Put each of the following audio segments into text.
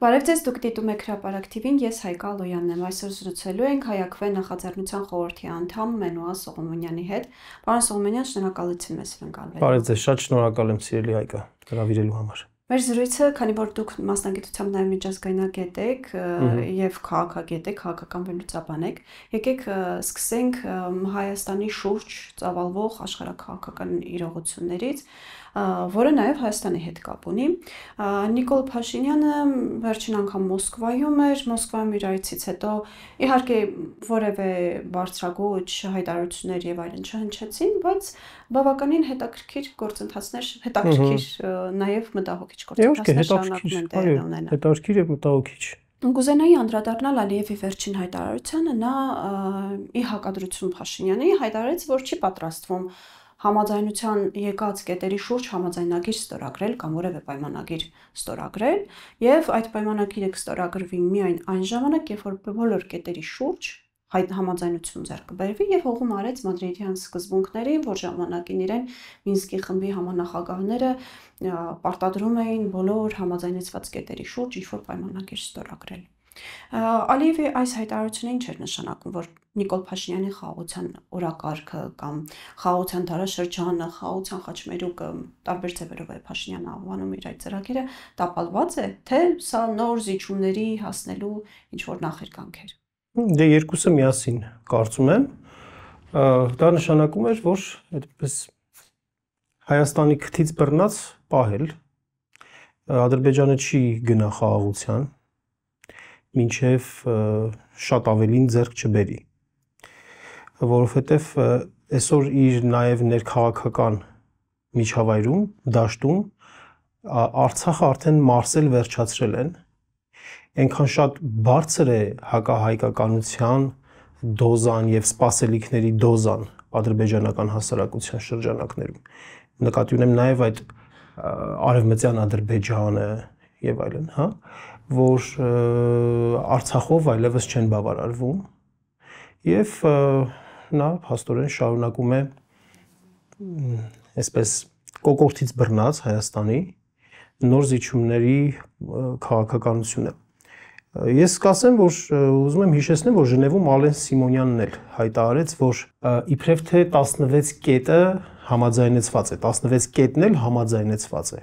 Բարև ձեզ, դուք դիտում եք հրապարակ TV-ին, ես Հայկա Ալոյանն եմ։ Այսօր զրուցելու ենք Հայակվե նախաձեռնության խորհրդի անդամ Մենուա Սողոմոնյանի հետ։ Պարոն Սողոմոնյան, շնորհակալություն մեզ հրընկալվել։ Բարև ձեզ, շատ շնորհակալ եմ սիրելի Հայկա հրավիրելու համար։ Մեր զրույցը, քանի որ դուք մասնագիտությամբ նաև միջազգայնագետ եք եւ քաղաքագետ եք, քաղաքական վերլուծաբան եք, եկեք սկսենք Հայաստանի շուրջ ծավալվող աշխարհակաղակական իրողություններից որը նաև Հայաստանի հետ կապ ունի։ Նիկոլ Փաշինյանը վերջին անգամ Մոսկվայում էր, Մոսկվայում իր այցից հետո իհարկե որևէ բարձրագույն հայտարարություններ եւ այլն չհնչեցին, բայց բավականին հետաքրքիր գործընթացներ, հետաքրքիր նաև մտահոգիչ գործընթացներ շարունակում են տեղի ունենալ։ Հետաքրքիր եւ մտահոգիչ։ Գուզենայի անդրադառնալ Ալիևի վերջին հայտարարությանը, նա ի հակադրություն Փաշինյանի հայտարարեց, որ չի պատրաստվում համաձայնության եկած կետերի շուրջ համաձայնագիր ստորագրել կամ որևէ պայմանագիր ստորագրել եւ այդ պայմանագիրը կստորագրվի միայն այն ժամանակ, երբ որ բոլոր կետերի շուրջ այդ համաձայնություն ձեռք կբերվի եւ հողում արեց մադրիդյան սկզբունքների, որ ժամանակին իրեն Մինսկի խմբի համանախագահները պարտադրում էին բոլոր համաձայնեցված կետերի շուրջ ինչ-որ պայմանագիր ստորագրել։ Ալիևի այս հայտարարությունը ինչ էր նշանակում, որ Նիկոլ Փաշինյանի խաղացան օրակարգը կամ խաղացան դարաշրջանը, խաղացան խաչմերուկը, տարբեր ձևերով է Փաշինյանը անվանում իր այդ ծրագիրը, տապալված է, թե սա նոր զիջումների հասնելու ինչ որ նախերկանք էր։ Դե երկուսը միասին, կարծում եմ, դա նշանակում էր, որ այդպես Հայաստանի քթից բռնած պահել Ադրբեջանը չի գնա խաղաղության, ինչև շատ ավելին ձեռք չբերի որովհետև այսօր իր նաև ներքաղաքական միջավայրում, դաշտում Արցախը արդեն մարսել վերջացրել են։ Այնքան շատ բարձր է հակահայկականության դոզան եւ սպասելիքների դոզան ադրբեջանական հասարակության շրջանակներում։ Նկատի ունեմ նաև այդ արևմտյան Ադրբեջանը եւ այլն, հա, որ Արցախով այլևս չեն բավարարվում։ Եվ և, նա հաստորեն շարունակում է այսպես կոկորտից բռնած Հայաստանի նոր զիջումների քաղաքականությունը։ Ես կասեմ, որ ուզում եմ հիշեցնել, որ Ժնևում Ալեն Սիմոնյանն էլ հայտարարեց, որ իբրև թե 16 կետը համաձայնեցված է, 16 կետն էլ համաձայնեցված է։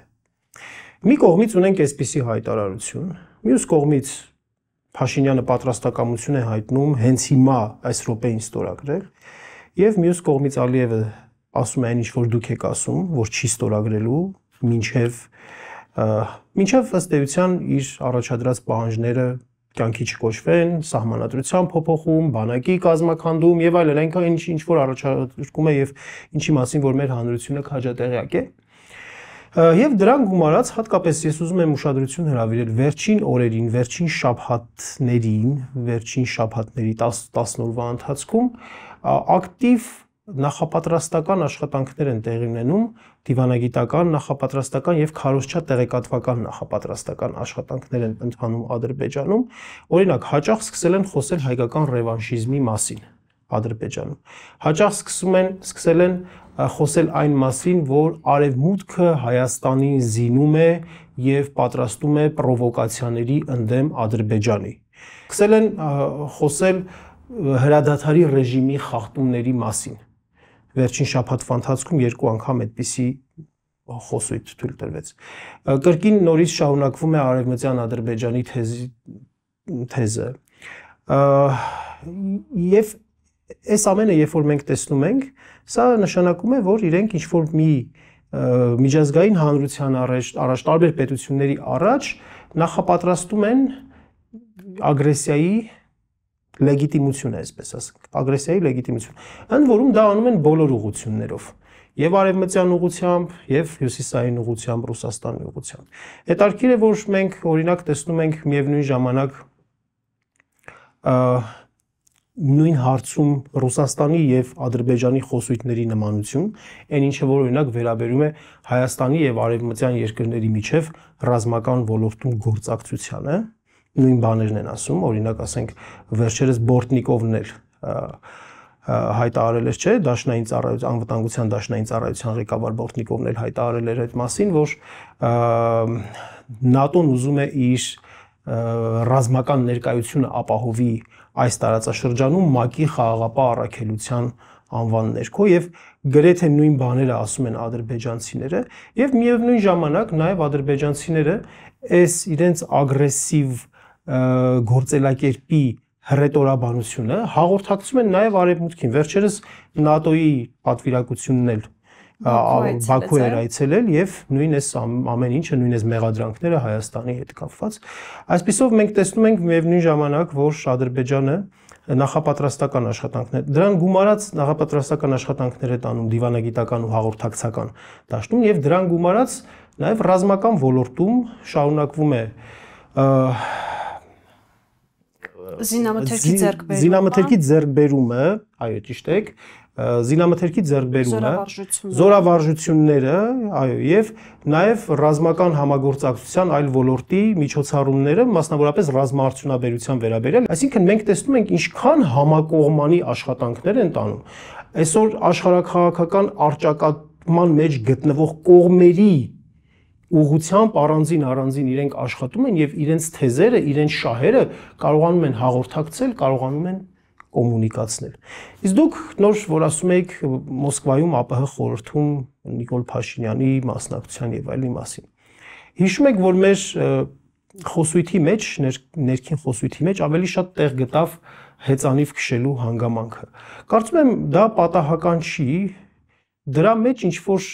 Մի կողմից ունենք այսպիսի հայտարարություն, մյուս կողմից Փաշինյանը պատրաստակամություն է հայտնում հենց հիմա այս րոպեին ստորագրել, եւ մյուս կողմից Ալիևը ասում է այն ինչ որ դուք եք ասում, որ չի ստորագրելու, ինչեւ ինչեւ ըստ էության իր առաջադրած պահանջները կյանքի չկոչվեն, սահմանադրության փոփոխում, բանակի կազմականդում եւ այլն, այնքան ինչ ինչ որ առաջարկում է եւ ինչի մասին որ մեր հանրությունը քաջատեղյակ է։ ինչ, Եվ դրան գումարած հատկապես ես ուզում եմ ուշադրություն հրավիրել վերջին օրերին, վերջին շաբաթներին, վերջին շաբաթների 10-10 օրվա ընթացքում ակտիվ նախապատրաստական աշխատանքներ են տեղի ունենում դիվանագիտական, նախապատրաստական եւ քարոզչա տեղեկատվական նախապատրաստական աշխատանքներ են ընթանում Ադրբեջանում։ Օրինակ, հաճախ սկսել են խոսել հայկական ռևանշիզմի մասին Ադրբեջանում։ Հաճախ սկսում են սկսել են խոսել այն մասին, որ արևմուտքը Հայաստանին զինում է եւ պատրաստում է պրովոկացիաների ընդդեմ Ադրբեջանի։ Սկսել են խոսել հրադադարի ռեժիմի խախտումների մասին։ Վերջին շաբաթվա ընթացքում երկու անգամ այդպիսի խոսույթ թույլ տրվեց։ Կրկին նորից շարունակվում է արևմտյան Ադրբեջանի թեզի թեզը։ Եվ այս ամենը երբ որ մենք տեսնում ենք, սա նշանակում է, որ իրենք ինչ որ մի միջազգային հանրության առաջ, առաջ տարբեր պետությունների առաջ նախապատրաստում են ագրեսիայի լեգիտիմությունը, այսպես ասենք, ագրեսիայի լեգիտիմություն։ Ընդ որում դա անում են բոլոր ուղություններով եւ արևմտյան ուղությամբ եւ հյուսիսային ուղությամբ Ռուսաստանի ուղությամբ։ Հետարքիր է որ մենք օրինակ տեսնում ենք միևնույն ժամանակ նույն հարցում Ռուսաստանի եւ Ադրբեջանի խոսույթների նմանություն, այն ինչը որ օրինակ վերաբերում է Հայաստանի եւ արևմտյան երկրների միջև ռազմական ոլորտում գործակցությանը, նույն բաներն են ասում, օրինակ ասենք վերջերս Բորտնիկովն էլ հայտարարել էր, չէ, Դաշնային ծառայության անվտանգության Դաշնային ծառայության ղեկավար Բորտնիկովն էլ հայտարարել էր այդ մասին, որ ՆԱՏՕ-ն ուզում է իր ռազմական ներկայությունը ապահովի այս տարածաշրջանում ՄԱԿ-ի խաղաղապահ առաքելության անվան ներքո եւ գրեթե նույն բաները ասում են ադրբեջանցիները եւ միևնույն ժամանակ նաեւ ադրբեջանցիները այս իրենց ագրեսիվ գործելակերպի հռետորաբանությունը հաղորդակցում են նաև արևմուտքին։ Վերջերս ՆԱՏՕ-ի պատվիրակությունն էլ Բաքու էր այցելել եւ նույն էս ամեն ինչը նույն էս մեղադրանքները Հայաստանի հետ կապված։ Այսպիսով մենք տեսնում ենք եւ նույն ժամանակ, որ Ադրբեջանը նախապատրաստական աշխատանքներ։ Դրան գումարած նախապատրաստական աշխատանքներ է տանում դիվանագիտական ու հաղորդակցական դաշտում եւ դրան գումարած նաեւ ռազմական ոլորտում շարունակվում է զինամթերքի ձեռքբերումը։ Զինամթերքի ձեռքբերումը, այո, ճիշտ եք, զինամթերքի ձեռքբերումը, զորավարժությունները, այո, եւ նաեւ ռազմական համագործակցության այլ ոլորտի միջոցառումները, մասնավորապես ռազմաարդյունաբերության վերաբերյալ, այսինքն մենք տեսնում ենք ինչքան համակողմանի աշխատանքներ են տանում։ Այսօր աշխարհակաղակական արճակատման մեջ գտնվող կողմերի ուղությամբ առանձին առանձին իրենք աշխատում են եւ իրենց թեզերը, իրենց շահերը կարողանում են հաղորդակցել, կարողանում են կոմունիկացնել։ Իսկ դուք նոր որ ասում եք Մոսկվայում ԱՊՀ խորհրդում Նիկոլ Փաշինյանի մասնակցության եւ այլի մասին։ Հիշում եք, որ մեր խոսույթի մեջ, ներ, ներքին խոսույթի մեջ ավելի շատ տեղ գտավ հեծանիվ քշելու հանգամանքը։ Կարծում եմ դա պատահական չի, դրա մեջ ինչ որ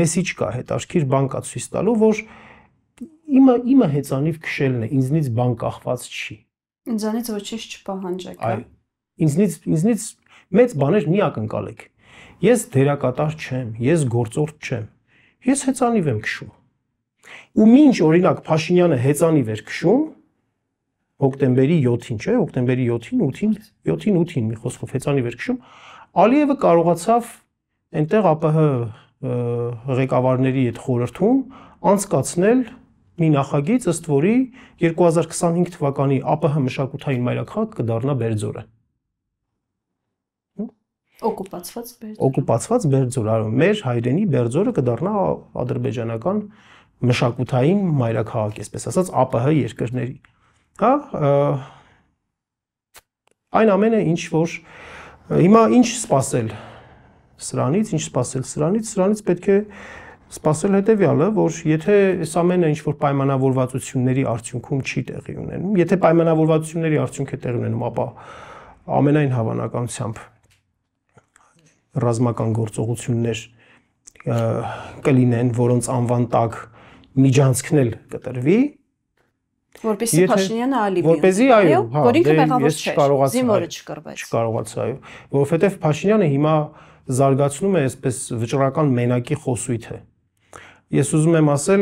մեսիջ կա հետարքիր բան կա ցույց տալու, որ իմը իմը հեծանիվ քշելն է, ինձնից բան կախված չի։ Ինձանից ոչինչ չպահանջեք, հա։ Ինձնից ինձնից մեծ բաներ մի ակնկալեք։ Ես դերակատար չեմ, ես գործորդ չեմ։ Ես հեծանիվ եմ քշում։ Ու ինչ օրինակ Փաշինյանը հեծանիվ էր քշում հոկտեմբերի 7-ին, չէ՞, հոկտեմբերի 7-ին, 8-ին, 7-ին, 8-ին մի խոսքով հեծանիվ էր քշում, Ալիևը կարողացավ այնտեղ ԱՊՀ ղեկավարների այդ խորհրդում անցկացնել մի նախագիծ, ըստ որի 2025 թվականի ԱՊՀ մշակութային մայրաքաղաք կդառնա Բերձորը։ Օկուպացված Բերձոր։ Օկուպացված Բերձոր, այո, մեր հայրենի Բերձորը կդառնա ադրբեջանական մշակութային մայրաքաղաք, այսպես ասած, ԱՊՀ երկրների։ Հա, այն ամենը ինչ որ հիմա ինչ սпасել սրանից, ինչ սпасել սրանից, սրանից պետք է սпасել հետեւյալը, որ եթե այս ամենը ինչ որ պայմանավորվածությունների արդյունքում չի տեղի ունենում, եթե պայմանավորվածությունների արդյունք է տեղի ունենում, ապա ամենայն հավանականությամբ ռազմական գործողություններ կլինեն, որոնց անվան տակ միջանցքն էլ կտրվի, որպեսի Փաշինյանը ալիվի որպեսի այո հա որինքը դե մեղավոր չէ զինվորը չկրվեց չկարողացա այո որովհետև Փաշինյանը հիմա զարգացնում է այսպես վճռական մենակի խոսույթը ես ուզում եմ ասել,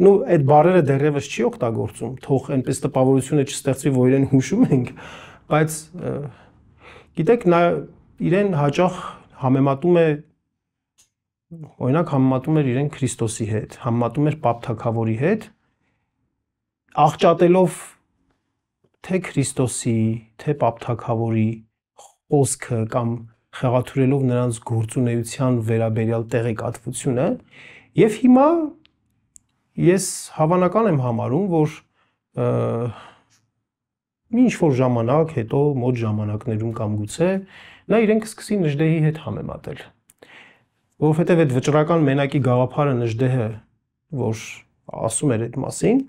նու այդ բարերը դեռևս չի օգտագործում, թող այնպես տպավորությունը չստեղծվի, որ իրեն հուշում ենք, բայց գիտեք, նա իրեն հաճախ համեմատում է օրինակ համեմատում էր իրեն Քրիստոսի հետ, համեմատում էր Պապ Թագավորի հետ, աղճատելով թե Քրիստոսի, թե Պապ Թագավորի խոսքը կամ խեղաթուրելով նրանց գործունեության վերաբերյալ տեղեկատվությունը, Եվ հիմա ես հավանական եմ համարում, որ ինչ որ ժամանակ հետո մոտ ժամանակներում կամ գուցե նա իրենք սկսի նժդեհի հետ համեմատել որովհետև այդ վճռական մենակի գաղափարը նժդեհը որ ասում էր այդ մասին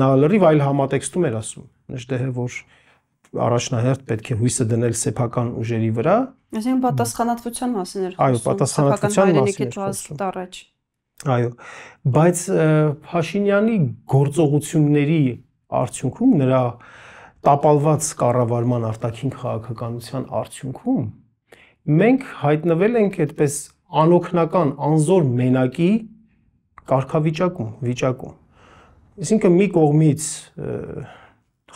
նա լրիվ այլ համատեքստում էր ասում նժդեհը որ առաջնահերթ պետք է հույսը դնել սեփական ուժերի վրա այսինքն պատասխանատվության մասին էր խոսում այո պատասխանատվության մասին էր խոսում Այո, բայց Փաշինյանի գործողությունների արդյունքում նրա տապալված կառավարման արտաքին քաղաքականության արդյունքում մենք հայտնվել ենք այդպես անօքնական, անզոր մենակի կարգավիճակում, վիճակում։ Այսինքն մի կողմից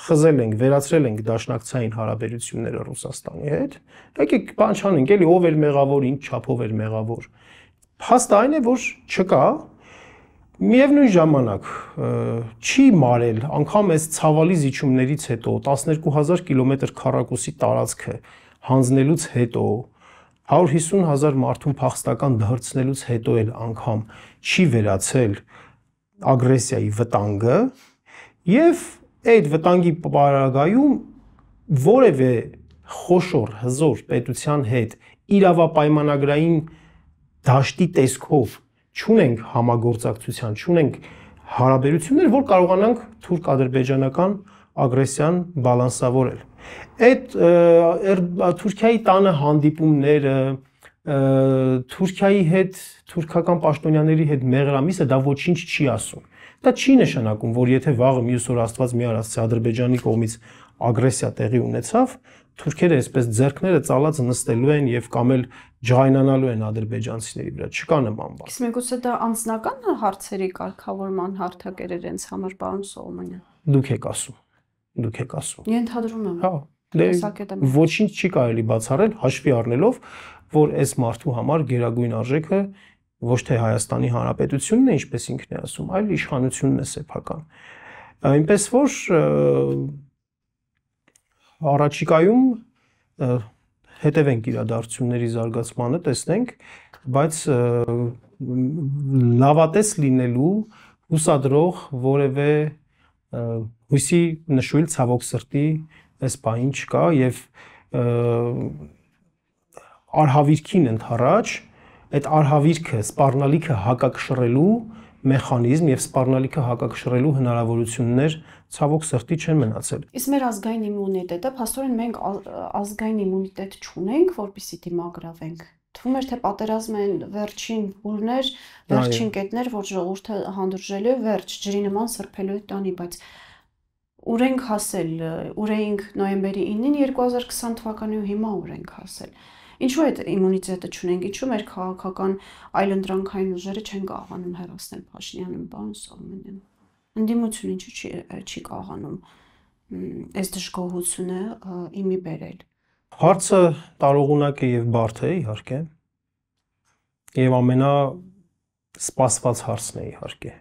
խզել ենք, վերացրել ենք դաշնակցային հարաբերությունները Ռուսաստանի հետ։ Եկեք բան չանենք, էլի ով էր մեղավոր, ինչ չափով էր մեղավոր։ Փաստը այն է, որ չկա։ Միևնույն ժամանակ չի մարել անգամ այս ցավալի զիջումներից հետո 12000 կիլոմետր քառակուսի տարածքը հանձնելուց հետո 150000 մարդուն փախստական դարձնելուց հետո էլ անգամ չի վերացել ագրեսիայի վտանգը եւ այդ վտանգի պարագայում որևէ խոշոր հզոր պետության հետ իրավապայմանագրային դաշտի տեսքով չունենք համագործակցության, չունենք հարաբերություններ, որ կարողանանք թուրք-ադրբեջանական ագրեսիան բալանսավորել։ Այդ Թուրքիայի տանը հանդիպումները, Թուրքիայի հետ, թուրքական պաշտոնյաների հետ մեղրամիսը դա ոչինչ չի ասում։ Դա չի նշանակում, որ եթե վաղը մյուս օր Աստված մի արած Ադրբեջանի կողմից ագրեսիա տեղի ունեցավ, թուրքերը այսպես зерքները ծալած նստելու են եւ կամ էլ ջայնանալու են ադրբեջանցիների վրա։ Չկա նման բան։ Իսկ միգուցե դա անձնական հարցերի կարգավորման հարթակեր էր ինձ համար պարոն Սողոմոնյան։ Դուք եք ասում։ Դուք եք ասում։ Ենթադրում եմ։ Հա։ Դե ոչինչ չի կարելի բացառել հաշվի առնելով, որ այս մարդու համար գերագույն արժեքը ոչ թե Հայաստանի Հանրապետությունն է, ինչպես ինքն է ասում, այլ իշխանությունն է սեփական։ Այնպես որ առաջիկայում հետևենք իրադարձությունների զարգացմանը, տեսնենք, բայց լավատես լինելու հուսադրող որևէ հույսի նշույլ ցավոք սրտի այս բան չկա եւ արհավիրքին ընդառաջ այդ արհավիրքը, սպառնալիքը հակակշռելու մեխանիզմ եւ սպառնալիքը հակակշռելու հնարավորություններ ցավոք սրտի չեն մնացել։ Իսկ մեր ազգային իմունիտետը, փաստորեն մենք ազգային իմունիտետ չունենք, որպիսի դիմագրավենք թվում էր թե պատերազմը այն վերջին ուլներ, վերջին կետներ, որ ժողովուրդը հանդուրժելու է վերջ ջրի նման սրբելու տանի, բայց ուր ենք հասել, ուր էինք նոյեմբերի 9-ին 2020 թվականի ու հիմա ուր ենք հասել։ Ինչու այդ իմունիտետը չունենք, ինչու մեր քաղաքական այլընտրանքային ուժերը չեն կարողանում հեռացնել Փաշինյանին, Պարոն Սողմոնյանին։ Ընդդիմությունը ինչու չի չի կարողանում այս դժգոհությունը իմի բերել։ Հարցը տարողունակ է եւ բարդ է իհարկե։ Եվ ամենա սպասված հարցն է իհարկե։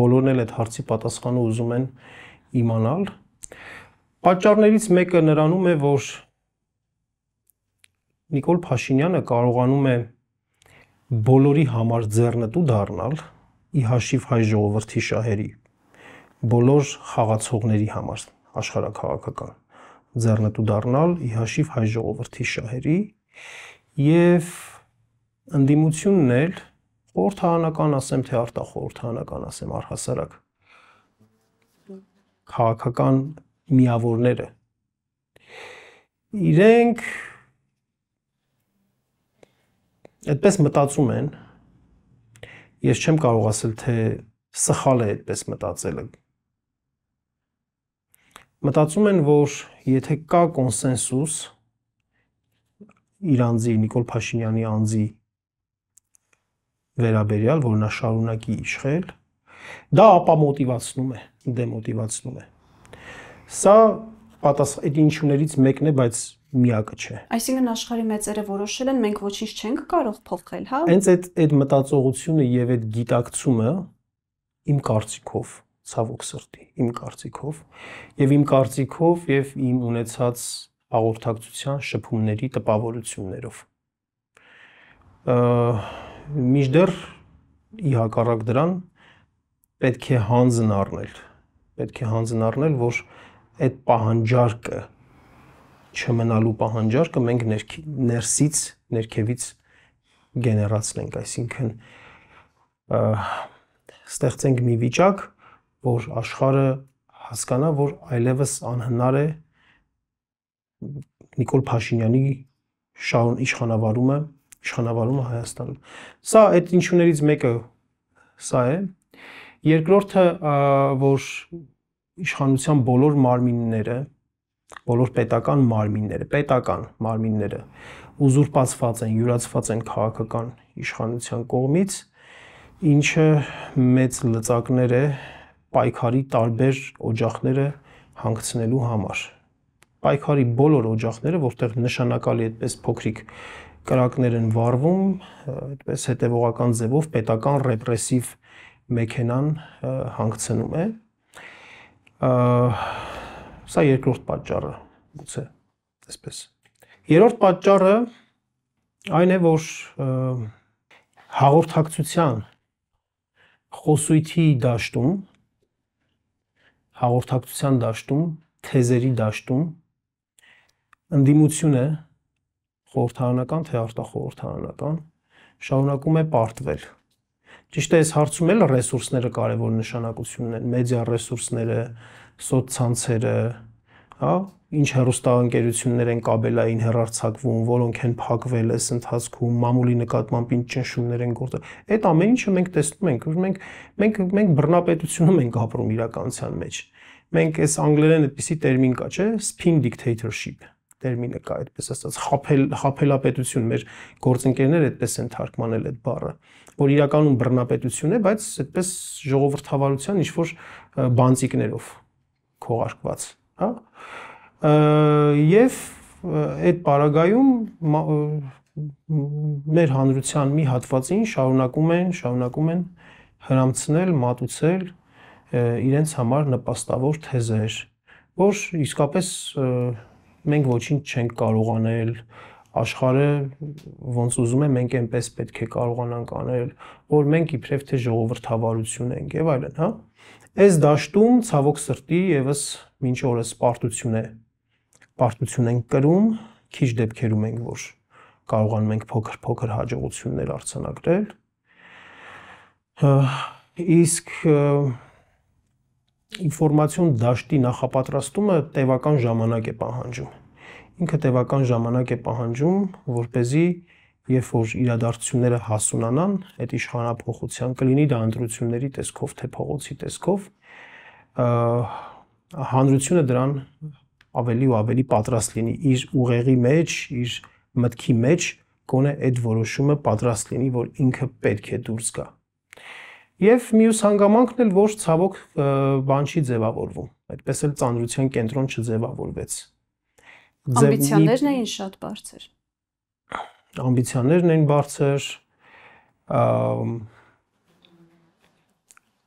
Բոլորն էլ այդ հարցի պատասխանը ուզում են իմանալ։ Պատճառներից մեկը նրանում է, որ Նիկոլ Փաշինյանը կարողանում է բոլորի համար ձեռնտու դառնալ ի հաշիվ հայ ժողովրդի շահերի բոլոր խաղացողների համար աշխարհակաղակական ձեռնտու դառնալ իհաշիվ հայ ժողովրդի շահերի եւ ընդդիմությունն էլ խորհրդանական ասեմ թե արտախորհրդանական ասեմ առհասարակ քաղաքական միավորները իրենք այդպես մտածում են ես չեմ կարող ասել թե սխալ է այդպես մտածելը մտածում են, որ եթե կա կոնսենսուս իր անձի Նիկոլ Փաշինյանի անձի վերաբերյալ, որ նա շարունակի իշխել, դա ապա մոտիվացնում է, դեմոտիվացնում է։ Սա պատասխան այդ ինչներից մեկն է, բայց միակը չէ։ Այսինքն աշխարհի մեծերը որոշել են, մենք ոչինչ չենք կարող փոխել, հա։ Հենց այդ այդ մտածողությունը եւ այդ գիտակցումը իմ կարծիքով ցավոք սրտի իմ կարծիքով եւ իմ կարծիքով եւ իմ ունեցած հաղորդակցության շփումների տպավորություններով միջդեռ ի հակառակ դրան պետք է հանձն առնել պետք է հանձն առնել որ այդ պահանջարկը չմնալու պահանջարկը մենք ներքի, ներսից ներքևից գեներացնենք այսինքն ստեղծենք մի վիճակ որ աշխարը հասկանա, որ այլևս անհնար է Նիկոլ Փաշինյանի շահուն իշխանավարումը, իշխանավարումը Հայաստանում։ Սա այդ ինչուներից մեկը սա է։ Երկրորդը, որ իշխանության բոլոր մարմինները, բոլոր պետական մարմինները, պետական մարմինները ուզուրպացված են, յուրացված են քաղաքական իշխանության կողմից, ինչը մեծ լծակներ է պայքարի տարբեր օջախները հանգցնելու համար։ Պայքարի բոլոր օջախները, որտեղ նշանակալի այդպես փոքրիկ կրակներ են վառվում, այդպես հետևողական ձևով պետական ռեպրեսիվ մեխանան հանգցնում է։ Ա, սա երկրորդ պատճառը գուցե այսպես։ Երրորդ պատճառը այն է, որ հաղորդակցության խոսույթի դաշտում հաղորդակցության դաշտում, թեզերի դաշտում ընդդիմությունը խորհրդարանական թե արտախորհրդարանական շարունակում է պարտվել։ Ճիշտ է, այս հարցում էլ ռեսուրսները կարևոր նշանակություն ունեն, մեդիա ռեսուրսները, սոցցանցերը, հա, ինչ հերոստանգերություններ են կաբելային հերարցակվում, որոնք են փակվել այս ընթացքում, մամուլի նկատմամբ ինչ ճնշումներ են գործել։ Այդ ամեն ինչը մենք տեսնում ենք, որ մենք մենք մենք բռնապետությունում ենք ապրում իրականության մեջ։ Մենք այս անգլերեն այդպիսի տերմին կա, չէ՞, spin dictatorship տերմինը կա, այդպես ասած, խափել խափելապետություն, մեր գործընկերները այդպես են թարգմանել այդ բառը, որ իրականում բռնապետություն է, բայց այդպես ժողովրդավարության ինչ որ բանտիկներով քողարկված, հա՞ եւ այդ параգայում մեր հանրության մի հատվածին շարունակում են, շարունակում են հрамցնել, մատուցել իրենց համար նպաստավոր թեզեր, որ իսկապես մենք ոչինչ չենք կարող անել, աշխարհը ոնց ուզում է մենք այնպես պետք է կարողանանք անել, որ մենք իբրև թե ժողովրդավարություն ենք եւ այլն, հա։ Այս դաշտում ցավոք սրտի եւս ոչ օրս պարտություն է պարտություն ենք կրում, քիչ դեպքերում ենք, որ կարողանում ենք փոքր-փոքր հաջողություններ արցանագրել։ Իսկ ինֆորմացիոն դաշտի նախապատրաստումը տևական ժամանակ է պահանջում։ Ինքը տևական ժամանակ է պահանջում, որ เป զի երբ որ իրադարձությունները հասունանան, այդ իշխանապողության կլինի դա ընտրությունների տեսքով թե փողոցի տեսքով, հանրությունը դրան ավելի ու ավելի պատրաստ լինի իր ուղեղի մեջ, իր մտքի մեջ գոնե այդ որոշումը պատրաստ լինի, որ ինքը պետք է դուրս գա։ Եվ մյուս հանգամանքն էլ ոչ ցավոք բան չի ձևավորվում։ Այդպես էլ ծանրության կենտրոն չձևավորվեց։ Ամբիցիաներն էին շատ բարձր։ Ամբիցիաներն էին բարձր,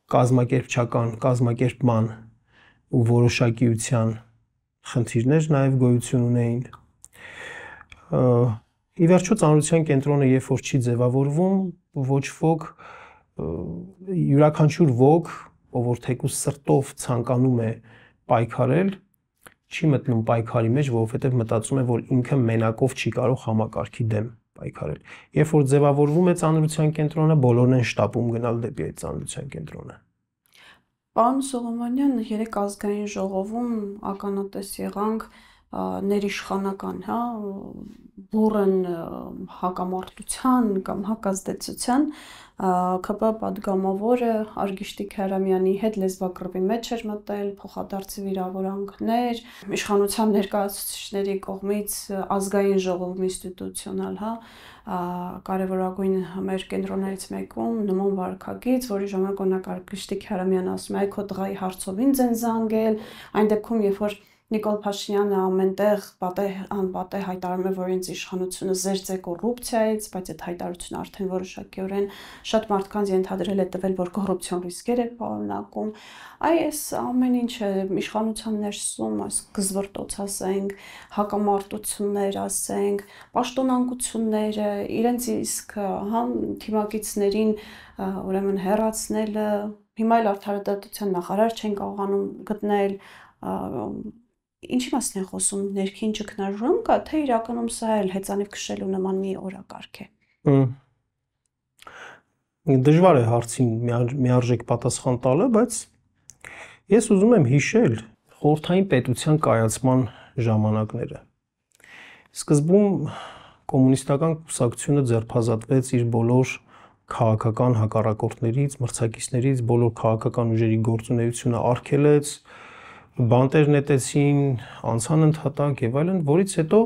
կազմակերպչական, կազմակերպման ու որոշակիության խնդիրներ նաև գոյություն ունեին։ Ի վերջո ծանրության կենտրոնը երբ որ չի ձևավորվում, ոչ ոք յուրաքանչյուր ոգ, ով որ թեկուս սրտով ցանկանում է պայքարել, չի մտնում պայքարի մեջ, որովհետև մտածում է, որ ինքը մենակով չի կարող համակարգի դեմ պայքարել։ Երբ որ ձևավորվում է ծանրության կենտրոնը, բոլորն են շտապում գնալ դեպի այդ ծանրության կենտրոնը։ Պարոն Սողոմոնյան, երեք ազգային ժողովում ականատես եղանք ներիշխանական, հա, բուրըն հակամարտության կամ հակազդեցության ԿՊ падգամավորը Արգիշտիկ Հարամյանի հետ լեզվակռվի մեջ էր մտել, փոխադարձի վիրավորանքներ, իշխանության ներկայացուցիչների կողմից ազգային ժողով ինստիտուցիոնալ, հա, կարևորագույն մեր կենտրոններից մեկում նման վարկագից, որի ժամանակ օնակարգ Գշտիկ Հարամյան ասում է, այ քո տղայի հարցով ինձ են զանգել, այն դեպքում, երբ որ Նիկոլ Փաշինյանը ամենտեղ պատեհ անպատեհ հայտարարում է, որ ինձ իշխանությունը զերծ է կոռուպցիայից, բայց այդ հայտարարությունը արդեն որոշակիորեն շատ մարդկանց ենթադրել է տվել, որ կոռուպցիոն ռիսկեր է պարունակում։ Այ այս ամեն ինչը իշխանության ներսում, այս գզվրտոց ասենք, հակամարտություններ ասենք, պաշտոնանկությունները, իրենց իսկ համ թիմակիցներին ուրեմն հերացնելը Հիմա էլ արդարադատության նախարար չեն կարողանում գտնել Ինչի մասն են խոսում, ներքին ճգնաժամ կա, թե իրականում սա էլ հեծանիվ քշելու նման մի օրակարգ է։ Դժվար է հարցին միարժեք պատասխան տալը, բայց ես ուզում եմ հիշել խորթային պետության կայացման ժամանակները։ Սկզբում կոմունիստական կուսակցությունը ձերբազատվեց իր բոլոր քաղաքական հակառակորդներից, մրցակիցներից, բոլոր քաղաքական ուժերի գործունեությունը արգելեց, բանտեր նետեցին, անցան ընդհատակ եւ այլն, որից հետո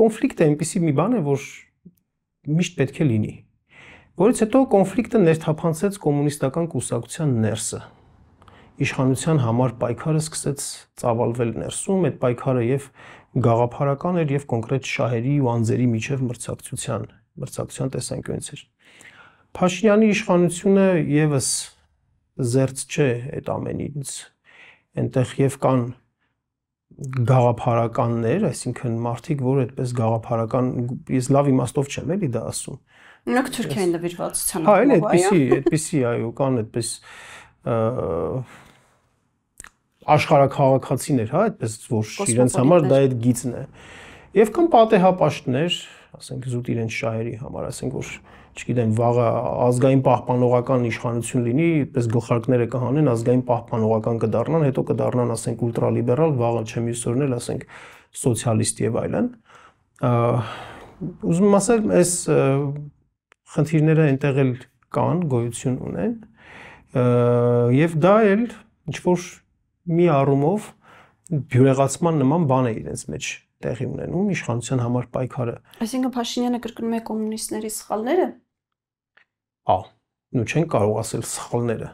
կոնֆլիկտը այնպիսի մի բան է, որ միշտ պետք է լինի։ Որից հետո կոնֆլիկտը ներթափանցեց կոմունիստական կուսակցության ներսը։ Իշխանության համար պայքարը սկսեց ծավալվել ներսում, այդ պայքարը եւ գաղափարական էր եւ կոնկրետ շահերի ու անձերի միջև մրցակցության, մրցակցության տեսանկյունից էր։ Փաշինյանի իշխանությունը եւս զերծ չէ այդ ամենից այնտեղ եւ կան գաղափարականներ, այսինքն մարդիկ, որ այդպես գաղափարական, ես լավ իմաստով չեմ էլի դա ասում։ Նոք Թուրքիային նվիրվածության։ Հա, այլ այդպիսի, այդպիսի, այո, կան այդպես աշխարհակաղակացիներ, հա, այդպես որ իրենց համար դա այդ գիծն է։ Եվ կան պատեհապաշտներ, ասենք զուտ իրենց շահերի համար, ասենք որ չգիտեմ, վաղը ազգային պահպանողական իշխանություն լինի, այդպես գլխարկները կհանեն, ազգային պահպանողական կդառնան, հետո կդառնան, ասենք, ուլտրալիբերալ, վաղը չեմ հյուսորն էլ, ասենք, սոցիալիստ եւ այլն։ Ուզում եմ ասել, այս խնդիրները այնտեղ էլ կան, գոյություն ունեն։ Եվ դա էլ ինչ որ մի առումով բյուրեղացման նման բան է իրենց մեջ տեղի ունենում իշխանության համար պայքարը։ Այսինքն Փաշինյանը կրկնում է կոմունիստների սխալները։ Ա, նու չեն կարող ասել սխալները։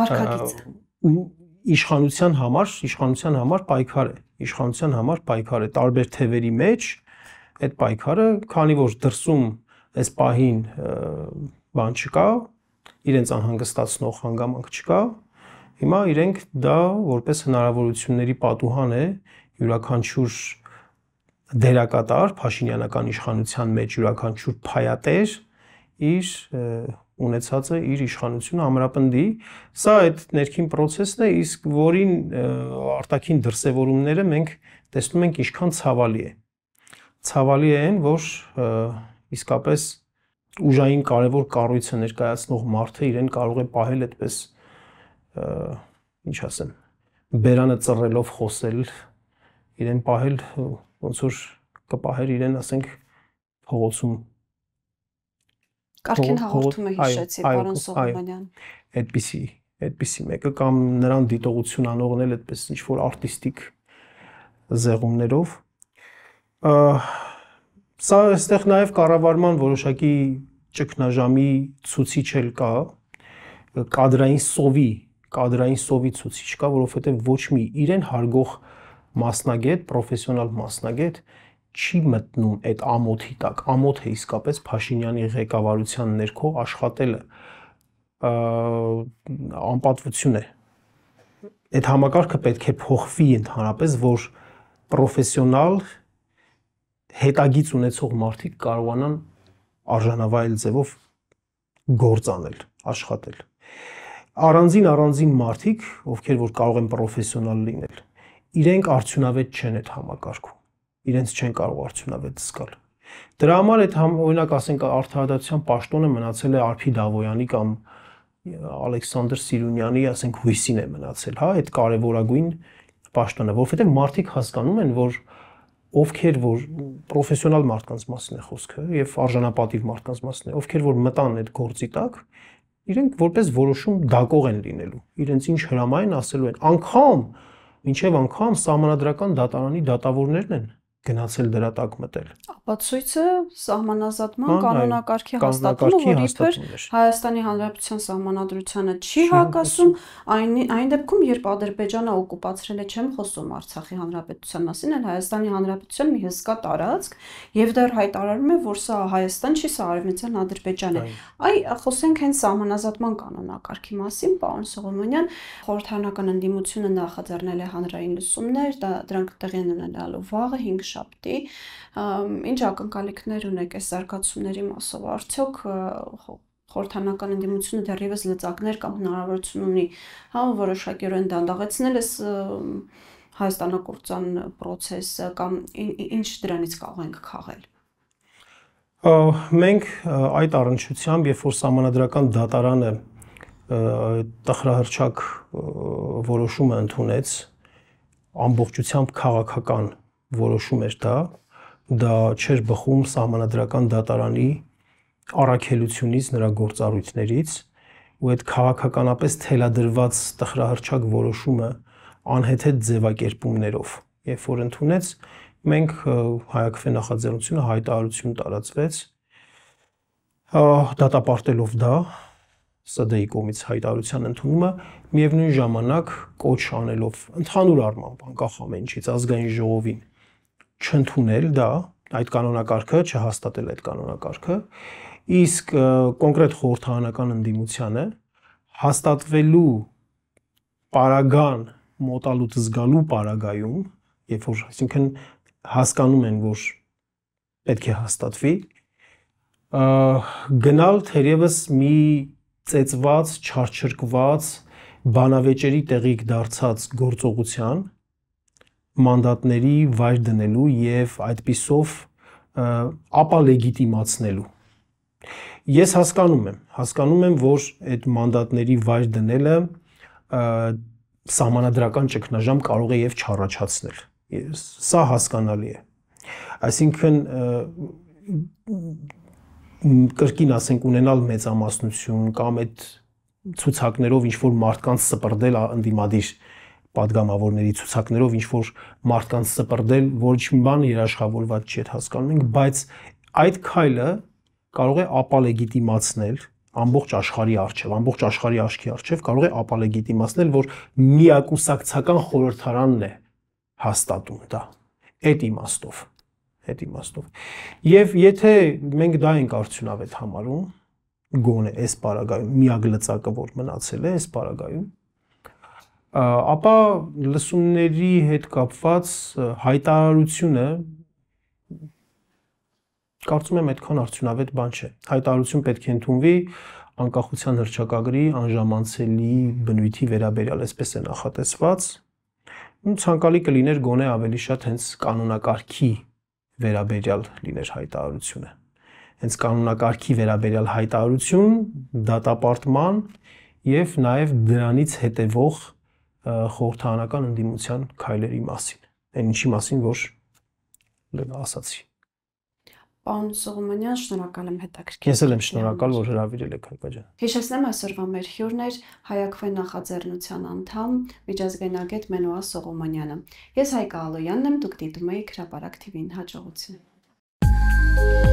Բարքագիծը իշխանության համար, իշխանության համար պայքար է, իշխանության համար պայքար է տարբեր թևերի մեջ այդ պայքարը, քանի որ դրսում այս պահին բան չկա, իրենց անհանգստացնող հանգամանք չկա, հիմա իրենք դա որպես հնարավորությունների պատուհան է յուրաքանչյուր դերակատար Փաշինյանական իշխանության մեջ յուրաքանչյուր փայատեր իր ունեցածը իր իշխանությունը ամրապնդի։ Սա այդ ներքին process-ն է, իսկ որին արտաքին դրսևորումները մենք տեսնում ենք ինչքան ցավալի է։ Ցավալի է այն, որ իսկապես ուժային կարևոր կառույցը ներկայացնող մարդը իրեն կարող է պահել այդպես ինչ ասեմ, բերանը ծռելով խոսել, իրեն պահել ոնց որ կպահեր իրեն, ասենք, փողոցում։ Կարքին հաղորդումը հիշեցի պարոն Սողոմյանյան։ Այդպիսի, այդպիսի մեկը կամ նրան դիտողություն անողն էլ այդպես ինչ որ արտիստիկ զեղումներով։ Ա սա այստեղ նաև կառավարման որոշակի ճգնաժամի ցուցիչ էլ կա կադրային սովի կադրային սովի ցուցիչ կա որովհետև ոչ մի իրեն հարգող մասնագետ, պրոֆեսիոնալ մասնագետ չի մտնում այդ ամոթի տակ։ Ամոթ է իսկապես Փաշինյանի ղեկավարության ներքո աշխատելը անպատվություն է։ Այդ համակարգը պետք է փոխվի ընդհանրապես, որ պրոֆեսիոնալ հետագից ունեցող մարդիկ կարողանան արժանավայել ձևով գործանել, աշխատել։ Առանձին առանձին մարդիկ, ովքեր որ կարող են պրոֆեսիոնալ լինել իրենք արդյունավետ չեն այդ համակարգում։ Իրենց չեն կարող արդյունավետ զգալ։ Դրա համար այդ համ օրինակ ասենք արդարադատության պաշտոնը մնացել է Արփի Դավոյանի կամ Ալեքսանդր Սիրունյանի, ասենք հույսին է մնացել, հա, այդ կարևորագույն պաշտոնը, որովհետև մարդիկ հասկանում են, որ ովքեր որ պրոֆեսիոնալ մարդկանց մասին է խոսքը եւ արժանապատիվ մարդկանց մասին է, ովքեր որ մտան այդ գործի տակ, իրենք որպես որոշում դակող են լինելու։ Իրենց ինչ հրամայն ասելու են, անգամ ինչև անգամ համանդրական դատարանի դատավորներն են գնացել դրա տակ մտել։ Ապացույցը սահմանազատման կանոնակարգի հաստատումը, որ իբր Հայաստանի Հանրապետության սահմանադրությանը չի հակասում, այն այն դեպքում, երբ Ադրբեջանը օկուպացրել է, չեմ խոսում Արցախի Հանրապետության մասին, այլ Հայաստանի Հանրապետության մի հսկա տարածք, եւ դեռ հայտարարում է, որ սա Հայաստան չի, սա Արևմտյան Ադրբեջան է։ Այ խոսենք հենց սահմանազատման կանոնակարգի մասին, պարոն Սողոմոնյան, խորհրդանական ընդդիմությունը նախաձեռնել է հանրային լսումներ, դրանք տեղի ունենալու վաղը 5 շապտի, ինչ ակնկալիքներ ունեք այս զարգացումների մասով։ Արդյոք խորհրդանական ընդդիմությունը դեռևս լծակներ կամ հնարավորություն ունի հա որոշակիորեն դանդաղեցնել այս հայաստանակորցան process-ը կամ ինչ դրանից կարող ենք քաղել։ Մենք այդ առնչությամբ, երբ որ համանadrական դատարանը տխրահրճակ որոշումը ընդունեց ամբողջությամբ քաղաքական որոշում էր դա, դա չէր բխում համանadrական դատարանի առաքելությունից, նրա գործառույթներից ու այդ քաղաքականապես թելադրված տխրահրճակ որոշումը անհեթեթ ձևակերպումներով երբ որ ընդունեց մենք հայակվե նախաձեռնությունը հայտարարություն տարածվեց դատապարտելով դա ՍԴ-ի կողմից հայտարարության ընդունումը միևնույն ժամանակ կոչ անելով ընդհանուր առմամբ անկախ ամեն ինչից ազգային ժողովին չընդունել դա, այդ կանոնակարգը չհաստատել այդ կանոնակարգը, իսկ կոնկրետ խորհրդանական ընդդիմությանը հաստատվելու պարագան մոտալուտ զգալու պարագայում, երբ որ այսինքն հասկանում են, որ պետք է հաստատվի, գնալ թերևս մի ծեծված, չարչրկված, բանավեճերի տեղիք դարձած գործողության, մանդատների վայր դնելու եւ այդպիսով ապա լեգիտիմացնելու։ Ես հասկանում եմ, հասկանում եմ, որ այդ մանդատների վայր դնելը սահմանադրական ճգնաժամ կարող է եւ չառաջացնել։ Սա հասկանալի է։ Այսինքն կրկին ասենք ունենալ մեծամասնություն կամ այդ ցուցակներով ինչ որ մարդկանց սպրդել ընդդիմադիր падգամավորների ցուցակներով ինչ որ մարդկանց սպրդել ոչ մի բան երաշխավորված չի հասկանում ենք, բայց այդ քայլը կարող է ապալեգիտիմացնել ամբողջ աշխարհի արչև, ամբողջ աշխարհի աչքի արչև կարող է ապալեգիտիմացնել, որ միակուսակցական խորհրդարանն է հաստատում դա։ Այդ իմաստով, այդ իմաստով։ Եվ եթե մենք դա ենք արդյունավետ համարում, գոնե այս պարագայում միակ լծակը որ մնացել է այս պարագայում, ապա լսումների հետ կապված հայտարարությունը կարծում եմ այդքան արդյունավետ բան չէ։ Հայտարարություն պետք է ընդունվի անկախության հրճակագրի անժամանցելի բնույթի վերաբերյալ, այսպես է նախատեսված։ Ու ցանկալի կլիներ գոնե ավելի շատ հենց կանոնակարգի վերաբերյալ լիներ հայտարարությունը։ Հենց կանոնակարգի վերաբերյալ հայտարարություն, դատապարտման եւ նաեւ դրանից հետեւող խորհրդանական ընդդիմության քայլերի մասին, այն ինչի մասին որ լենա ասացի։ Պարոն Սողոմոնյան, շնորհակալ եմ հետաքրքիր։ Ես էլ եմ շնորհակալ, որ հրավիրել եք Հայկա ջան։ Հիշեցնեմ այսօրվա մեր հյուրներ՝ Հայակվե նախաձեռնության անդամ միջազգայնագետ Մենուա Սողոմոնյանը։ Ես Հայկա Ալոյանն եմ, դուք դիտում եք հրապարակ TV-ին հաջողություն։